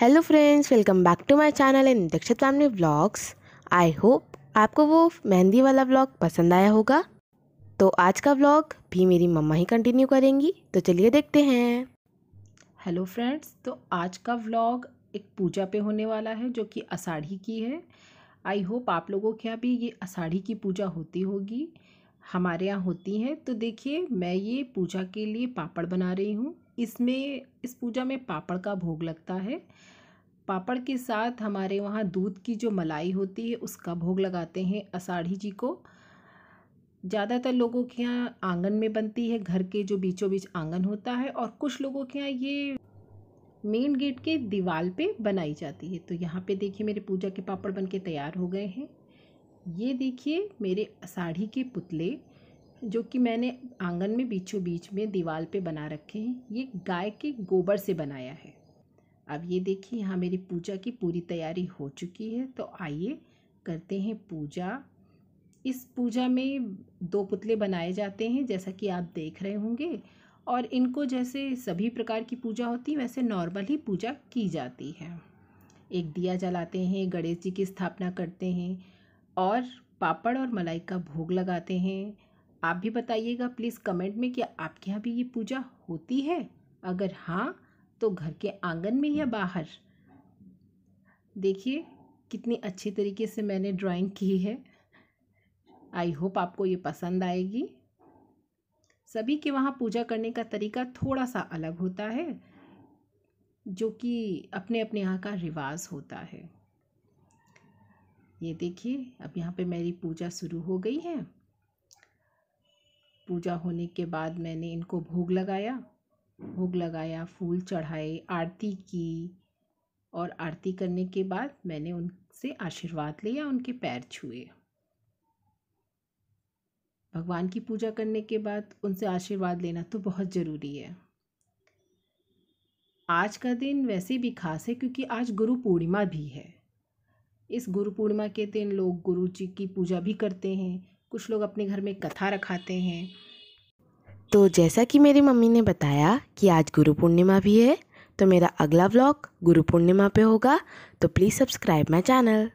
hello friends welcome back to my channel in Dikshit family vlogs I hope आपको वो मेहंदी वाला blog पसंद आया होगा तो आज का व्लॉग भी मेरी मम्मा ही कंटिन्यू करेंगी तो चलिए देखते हैं हेलो फ्रेंड्स तो आज का व्लॉग एक पूजा पे होने वाला है जो कि आषाढ़ी की है आई होप आप लोगों के यहाँ भी ये आषाढ़ी की पूजा होती होगी हमारे यहाँ होती हैं तो देखिए मैं ये पूजा के लिए पापड़ बना रही हूँ इसमें इस पूजा में पापड़ का भोग लगता है पापड़ के साथ हमारे वहाँ दूध की जो मलाई होती है उसका भोग लगाते हैं अषाढ़ी जी को ज़्यादातर लोगों के यहाँ आंगन में बनती है घर के जो बीचों बीच आंगन होता है और कुछ लोगों के यहाँ ये मेन गेट के दीवार पे बनाई जाती है तो यहाँ पे देखिए मेरे पूजा के पापड़ बन के तैयार हो गए हैं ये देखिए मेरे साड़ी के पुतले जो कि मैंने आंगन में बीचों बीच में दीवार पे बना रखे हैं ये गाय के गोबर से बनाया है अब ये देखिए यहाँ मेरी पूजा की पूरी तैयारी हो चुकी है तो आइए करते हैं पूजा इस पूजा में दो पुतले बनाए जाते हैं जैसा कि आप देख रहे होंगे और इनको जैसे सभी प्रकार की पूजा होती है वैसे नॉर्मल ही पूजा की जाती है एक दिया जलाते हैं गणेश जी की स्थापना करते हैं और पापड़ और मलाई का भोग लगाते हैं आप भी बताइएगा प्लीज़ कमेंट में कि आपके यहाँ भी ये पूजा होती है अगर हाँ तो घर के आंगन में या बाहर देखिए कितनी अच्छी तरीके से मैंने ड्राइंग की है आई होप आपको ये पसंद आएगी सभी के वहाँ पूजा करने का तरीका थोड़ा सा अलग होता है जो कि अपने अपने यहाँ का रिवाज होता है ये देखिए अब यहाँ पे मेरी पूजा शुरू हो गई है पूजा होने के बाद मैंने इनको भोग लगाया भोग लगाया फूल चढ़ाए आरती की और आरती करने के बाद मैंने उनसे आशीर्वाद लिया उनके पैर छुए भगवान की पूजा करने के बाद उनसे आशीर्वाद लेना तो बहुत ज़रूरी है आज का दिन वैसे भी खास है क्योंकि आज गुरु पूर्णिमा भी है इस गुरु पूर्णिमा के दिन लोग गुरु जी की पूजा भी करते हैं कुछ लोग अपने घर में कथा रखाते हैं तो जैसा कि मेरी मम्मी ने बताया कि आज गुरु पूर्णिमा भी है तो मेरा अगला व्लॉग गुरु पूर्णिमा पे होगा तो प्लीज़ सब्सक्राइब माई चैनल